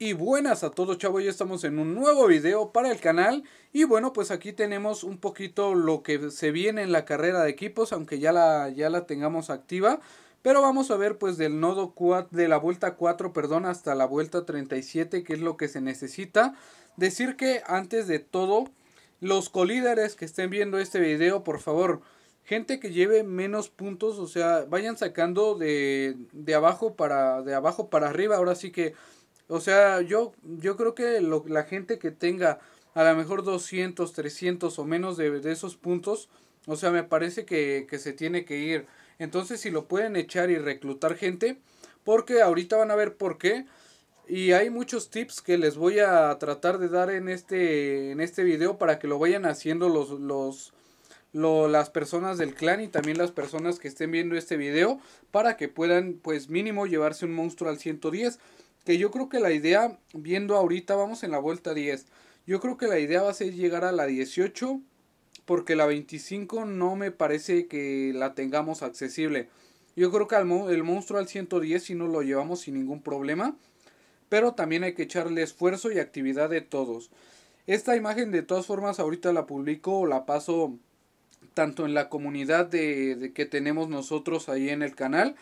Y buenas a todos chavos, ya estamos en un nuevo video para el canal Y bueno pues aquí tenemos un poquito lo que se viene en la carrera de equipos Aunque ya la, ya la tengamos activa Pero vamos a ver pues del nodo 4, de la vuelta 4 perdón, hasta la vuelta 37 Que es lo que se necesita Decir que antes de todo los colíderes que estén viendo este video por favor Gente que lleve menos puntos, o sea, vayan sacando de, de abajo para de abajo para arriba. Ahora sí que o sea, yo, yo creo que la gente que tenga a lo mejor 200, 300 o menos de, esos puntos, o sea, me parece que, se tiene que ir. Entonces, si lo pueden echar y reclutar gente, porque ahorita van a ver por qué. Y hay muchos tips que les voy a tratar de dar en este, en este video para que lo vayan haciendo los, los, las personas del clan y también las personas que estén viendo este video para que puedan pues mínimo llevarse un monstruo al 110 que yo creo que la idea, viendo ahorita, vamos en la vuelta 10. Yo creo que la idea va a ser llegar a la 18 porque la 25 no me parece que la tengamos accesible. Yo creo que el monstruo al 110 si no lo llevamos sin ningún problema. Pero también hay que echarle esfuerzo y actividad de todos. Esta imagen de todas formas ahorita la publico o la paso tanto en la comunidad de, de que tenemos nosotros ahí en el canal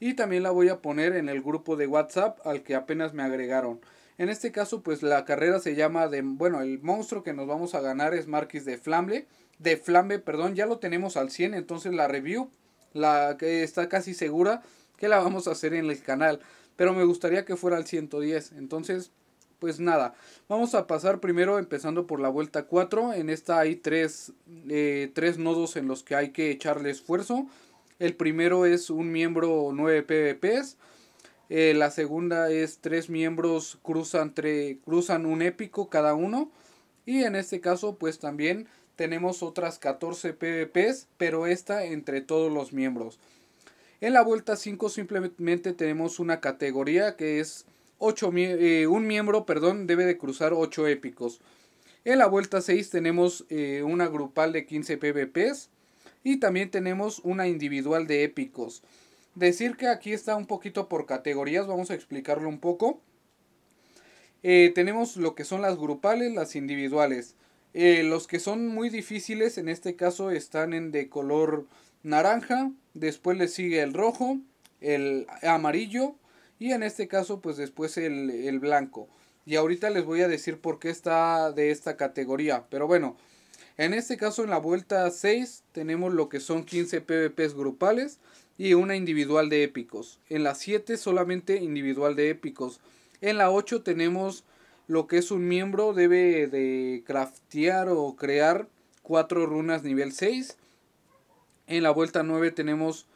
y también la voy a poner en el grupo de WhatsApp al que apenas me agregaron. En este caso, pues la carrera se llama de, bueno, el monstruo que nos vamos a ganar es Marquis de Flambe, de Flambe, perdón, ya lo tenemos al 100, entonces la review la que está casi segura que la vamos a hacer en el canal, pero me gustaría que fuera al 110. Entonces, pues nada, vamos a pasar primero empezando por la vuelta 4. En esta hay tres, eh, tres nodos en los que hay que echarle esfuerzo. El primero es un miembro 9 PvPs. Eh, la segunda es tres miembros cruzan, cruzan un épico cada uno. Y en este caso pues también tenemos otras 14 PvPs, pero esta entre todos los miembros. En la vuelta 5 simplemente tenemos una categoría que es 8, eh, un miembro perdón, debe de cruzar 8 épicos. En la vuelta 6 tenemos eh, una grupal de 15 PvPs. Y también tenemos una individual de épicos. Decir que aquí está un poquito por categorías, vamos a explicarlo un poco. Eh, tenemos lo que son las grupales, las individuales. Eh, los que son muy difíciles en este caso están en de color naranja, después le sigue el rojo, el amarillo y en este caso pues después el, el blanco. Y ahorita les voy a decir por qué está de esta categoría. Pero bueno, en este caso, en la vuelta 6, tenemos lo que son 15 PvPs grupales y una individual de épicos. En la 7, solamente individual de épicos. En la 8, tenemos lo que es un miembro debe de craftear o crear 4 runas nivel 6. En la vuelta 9 tenemos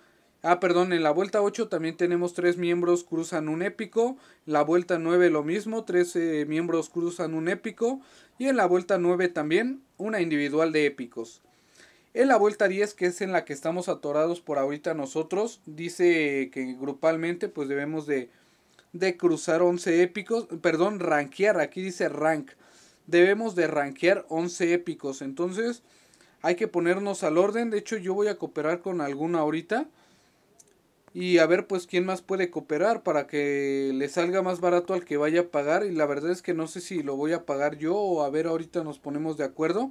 Ah, perdón, en la vuelta 8 también tenemos 3 miembros cruzan un épico. La vuelta 9 lo mismo, 3 eh, miembros cruzan un épico. Y en la vuelta 9 también una individual de épicos. En la vuelta 10, que es en la que estamos atorados por ahorita nosotros, dice que grupalmente pues debemos de, de cruzar 11 épicos. Perdón, rankear, aquí dice rank. Debemos de rankear 11 épicos. Entonces hay que ponernos al orden. De hecho yo voy a cooperar con alguna ahorita y a ver pues quién más puede cooperar para que le salga más barato al que vaya a pagar y la verdad es que no sé si lo voy a pagar yo o a ver ahorita nos ponemos de acuerdo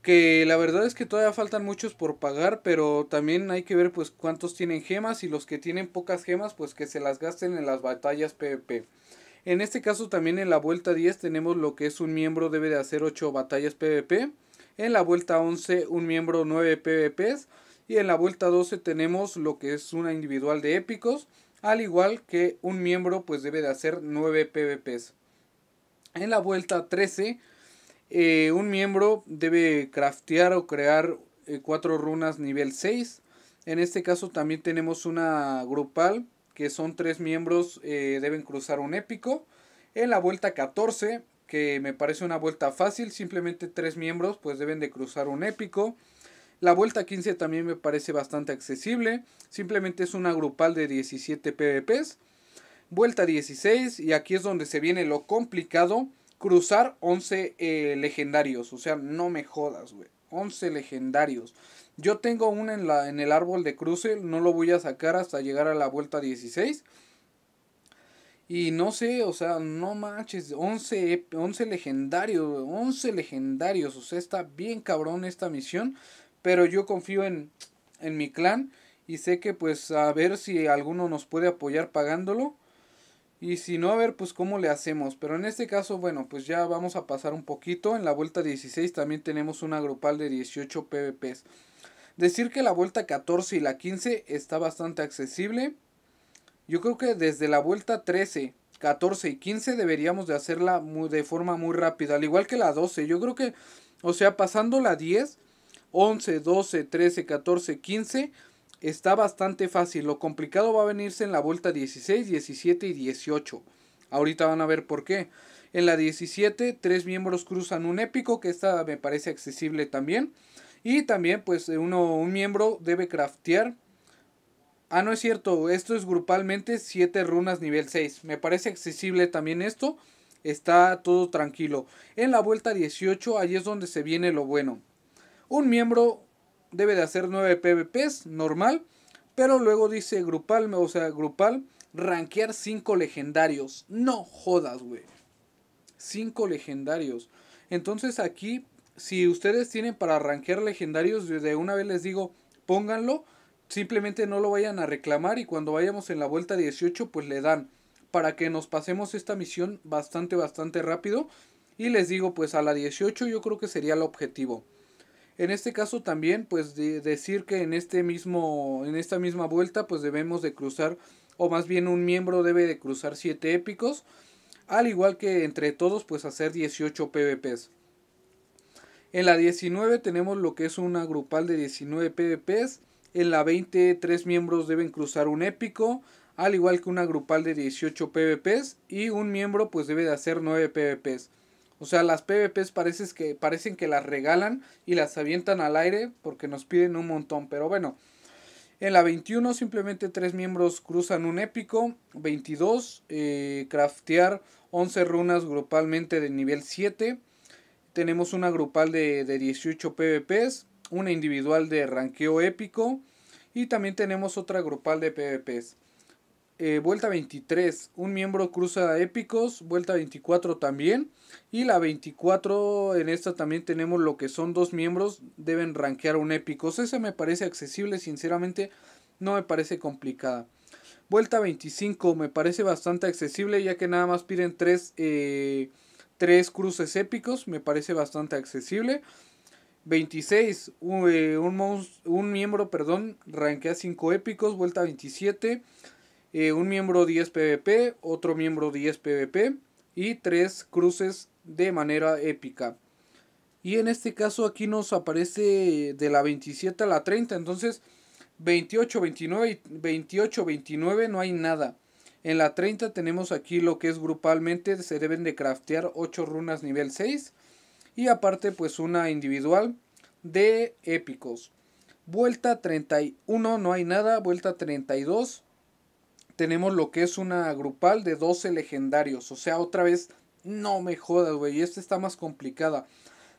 que la verdad es que todavía faltan muchos por pagar pero también hay que ver pues cuántos tienen gemas y los que tienen pocas gemas pues que se las gasten en las batallas PvP en este caso también en la vuelta 10 tenemos lo que es un miembro debe de hacer 8 batallas PvP en la vuelta 11 un miembro 9 PvPs y en la vuelta 12 tenemos lo que es una individual de épicos, al igual que un miembro pues debe de hacer 9 PVPs. En la vuelta 13, eh, un miembro debe craftear o crear 4 eh, runas nivel 6. En este caso también tenemos una grupal, que son 3 miembros, eh, deben cruzar un épico. En la vuelta 14, que me parece una vuelta fácil, simplemente 3 miembros pues deben de cruzar un épico. La vuelta 15 también me parece bastante accesible. Simplemente es una grupal de 17 PVPs. Vuelta 16 y aquí es donde se viene lo complicado. Cruzar 11 eh, legendarios. O sea, no me jodas, güey. 11 legendarios. Yo tengo una en, la, en el árbol de cruce. No lo voy a sacar hasta llegar a la vuelta 16. Y no sé, o sea, no manches, 11, 11 legendarios, 11 legendarios, o sea, está bien cabrón esta misión. Pero yo confío en, mi clan y sé que pues a ver si alguno nos puede apoyar pagándolo. Y si no, a ver pues cómo le hacemos. Pero en este caso, bueno, pues ya vamos a pasar un poquito. En la vuelta 16 también tenemos una grupal de 18 PVPs. Decir que la vuelta 14 y la 15 está bastante accesible. Yo creo que desde la vuelta 13, 14 y 15 deberíamos de hacerla de forma muy rápida. Al igual que la 12. Yo creo que, o sea, pasando la 10 11, 12, 13, 14, 15 está bastante fácil. Lo complicado va a venirse en la vuelta 16, 17 y 18. Ahorita van a ver por qué. En la 17, tres miembros cruzan un épico, que esta me parece accesible también. Y también, pues, uno, un miembro debe craftear. Ah, no es cierto, esto es grupalmente 7 runas nivel 6. Me parece accesible también esto. Está todo tranquilo. En la vuelta 18, ahí es donde se viene lo bueno. Un miembro debe de hacer 9 PvPs, normal. Pero luego dice grupal, o sea, grupal, rankear 5 legendarios. No jodas, güey. 5 legendarios. Entonces aquí, si ustedes tienen para rankear legendarios, de una vez les digo, pónganlo. Simplemente no lo vayan a reclamar y cuando vayamos en la vuelta 18, pues le dan. Para que nos pasemos esta misión bastante, bastante rápido. Y les digo, pues a la 18 yo creo que sería el objetivo. En este caso también, pues decir que en, este mismo, en esta misma vuelta, pues debemos de cruzar, o más bien un miembro debe de cruzar 7 épicos, al igual que entre todos, pues hacer 18 PvPs. En la 19 tenemos lo que es una grupal de 19 PvPs. En la 20, 3 miembros deben cruzar un épico, al igual que una grupal de 18 PvPs. Y un miembro pues debe de hacer 9 PvPs. O sea, las PVPs que, parecen que las regalan y las avientan al aire porque nos piden un montón. Pero bueno, en la 21 simplemente tres miembros cruzan un épico. 22, eh, craftear 11 runas grupalmente de nivel 7. Tenemos una grupal de, de 18 PVPs, una individual de ranqueo épico y también tenemos otra grupal de PVPs. Eh, vuelta 23, un miembro cruza épicos, vuelta 24 también. Y la 24, en esta también tenemos lo que son dos miembros, deben rankear un épicos. Esa me parece accesible, sinceramente, no me parece complicada. Vuelta 25 me parece bastante accesible, ya que nada más piden tres... Eh, tres cruces épicos, me parece bastante accesible. 26, eh, un, miembro, perdón, rankea cinco épicos, vuelta 27. Eh, un miembro 10 PvP, otro miembro 10 PvP y tres cruces de manera épica. Y en este caso aquí nos aparece de la 27 a la 30, entonces 28, 29 y 28, 29 no hay nada. En la 30 tenemos aquí lo que es grupalmente, se deben de craftear 8 runas nivel 6 y aparte pues una individual de épicos. Vuelta 31 no hay nada, vuelta 32 tenemos lo que es una grupal de 12 legendarios. O sea, otra vez, no me jodas, güey. Esta está más complicada.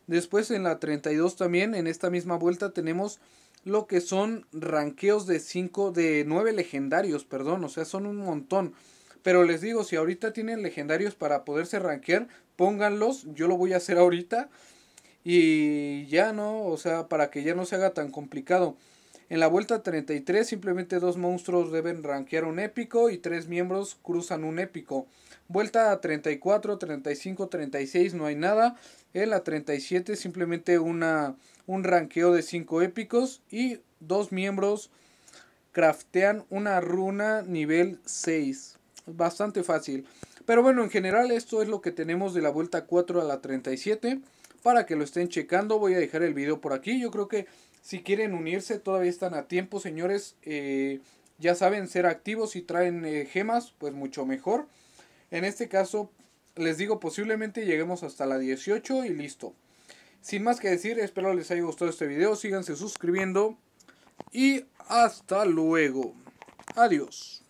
Después en la 32 también, en esta misma vuelta, tenemos lo que son ranqueos de 5, de 9 legendarios, perdón. O sea, son un montón. Pero les digo, si ahorita tienen legendarios para poderse ranquear, pónganlos. Yo lo voy a hacer ahorita. Y ya no, o sea, para que ya no se haga tan complicado. En la vuelta 33 simplemente dos monstruos deben rankear un épico y tres miembros cruzan un épico. Vuelta 34, 35, 36 no hay nada. En la 37 simplemente una, un ranqueo de cinco épicos y dos miembros craftean una runa nivel 6. Bastante fácil. Pero bueno, en general esto es lo que tenemos de la vuelta 4 a la 37. Para que lo estén checando voy a dejar el video por aquí. Yo creo que si quieren unirse, todavía están a tiempo, señores. Eh, ya saben, ser activos. y traen eh, gemas, pues mucho mejor. En este caso, les digo, posiblemente lleguemos hasta la 18 y listo. Sin más que decir, espero les haya gustado este video. Síganse suscribiendo. Y hasta luego. Adiós.